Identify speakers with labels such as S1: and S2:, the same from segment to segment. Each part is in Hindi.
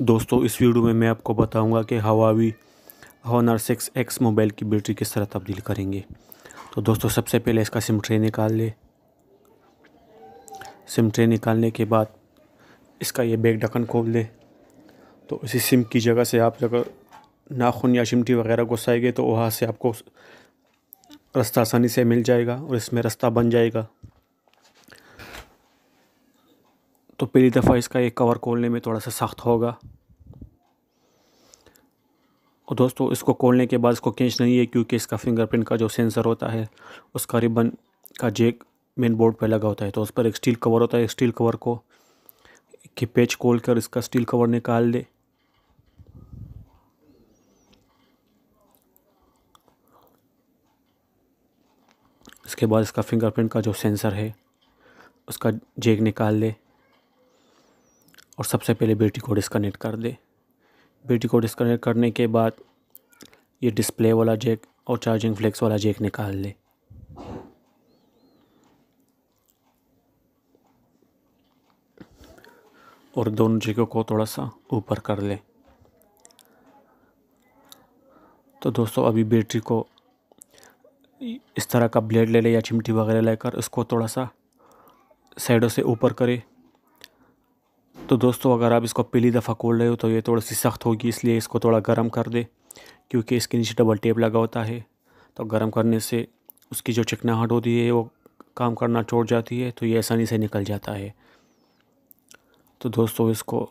S1: दोस्तों इस वीडियो में मैं आपको बताऊंगा कि Huawei Honor six X mobile की बैटरी किस तरह तब्दील करेंगे तो दोस्तों सबसे पहले इसका सिम ट्रे निकाल लें सिम ट्रे निकालने के बाद इसका ये बैग ढक्कन खोल ले तो इसी सिम की जगह से आप अगर नाखून या चिमटी वगैरह घुसाएंगे तो वहाँ से आपको रास्ता आसानी से मिल जाएगा और इसमें रास्ता बन जाएगा तो पहली दफ़ा इसका एक कवर खोलने में थोड़ा सा सख्त होगा और दोस्तों इसको खोलने के बाद इसको खींच नहीं है क्योंकि इसका फिंगरप्रिंट का जो सेंसर होता है उसका रिबन का जेक मेन बोर्ड पर लगा होता है तो उस पर एक स्टील कवर होता है स्टील कवर को कि पेच खोल कर इसका स्टील कवर निकाल दे इसके बाद इसका फिंगरप्रिंट का जो सेंसर है उसका जेक निकाल दे और सबसे पहले बेटी को डिस्कनेक्ट कर दे बेटी को डिस्कनेक्ट करने के बाद ये डिस्प्ले वाला जैक और चार्जिंग फ्लेक्स वाला जैक निकाल ले और दोनों जैकों को थोड़ा सा ऊपर कर ले तो दोस्तों अभी बैटरी को इस तरह का ब्लेड ले ले या चिमटी वगैरह लेकर उसको थोड़ा सा साइडों से ऊपर करें तो दोस्तों अगर आप इसको पहली दफ़ा खोल रहे हो तो ये थोड़ी सी सख्त होगी इसलिए इसको थोड़ा गर्म कर दे क्योंकि इसके नीचे डबल टेप लगा होता है तो गर्म करने से उसकी जो चिकनाहट होती है वो काम करना छोड़ जाती है तो ये आसानी से निकल जाता है तो दोस्तों इसको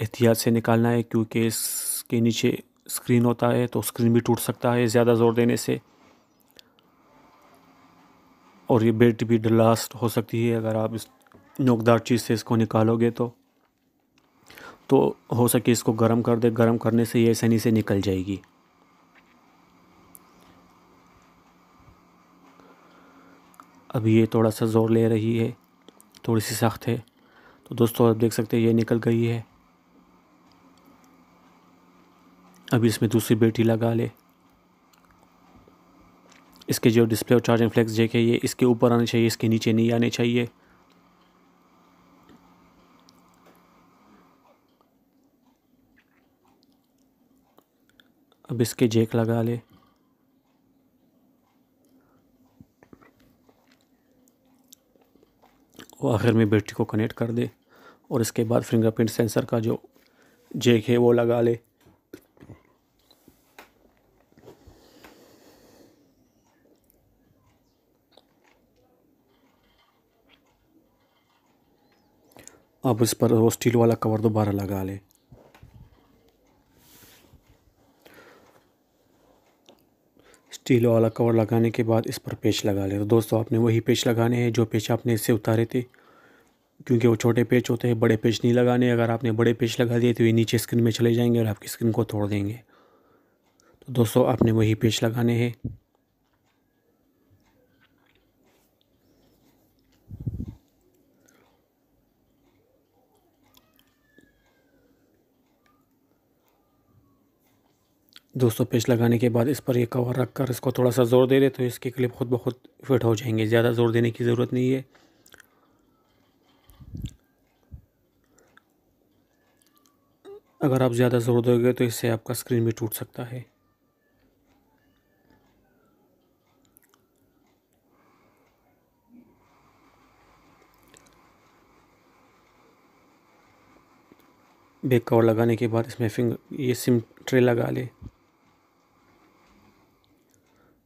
S1: एहतियात से निकालना है क्योंकि इसके नीचे स्क्रीन होता है तो स्क्रीन भी टूट सकता है ज़्यादा ज़ोर देने से और ये बेल्ट भी लास्ट हो सकती है अगर आप इस नोकदार चीज़ से इसको निकालोगे तो तो हो सके इसको गर्म कर दे गर्म करने से ये आसानी से निकल जाएगी अब ये थोड़ा सा ज़ोर ले रही है थोड़ी सी सख्त है तो दोस्तों आप देख सकते हैं ये निकल गई है अभी इसमें दूसरी बेटी लगा ले इसके जो डिस्प्ले और चार्जिंग फ्लैक्स देखे ये इसके ऊपर आने चाहिए इसके नीचे नहीं आने चाहिए अब इसके जेक लगा ले और आखिर में बैटरी को कनेक्ट कर दे और इसके बाद फिंगरप्रिंट सेंसर का जो जेक है वो लगा ले अब इस पर वो स्टील वाला कवर दोबारा लगा ले स्टील वाला कवर लगाने के बाद इस पर पेच लगा ले तो दोस्तों आपने वही पेच लगाने हैं जो पेच आपने इससे उतारे थे क्योंकि वो छोटे पेच होते हैं बड़े पेच नहीं लगाने अगर आपने बड़े पेच लगा दिए तो ये नीचे स्क्रीन में चले जाएंगे और आपकी स्क्रीन को तोड़ देंगे तो दोस्तों आपने वही पेच लगाने हैं दोस्तों पेस्ट लगाने के बाद इस पर ये कवर रख कर इसको थोड़ा सा ज़ोर दे दे तो इसके क्लिप खुद ब खुद फिट हो जाएंगे ज़्यादा ज़ोर देने की ज़रूरत नहीं है अगर आप ज़्यादा ज़ोर दोगे तो इससे आपका स्क्रीन भी टूट सकता है बैक कवर लगाने के बाद इसमें फिंगर ये सिम ट्रे लगा ले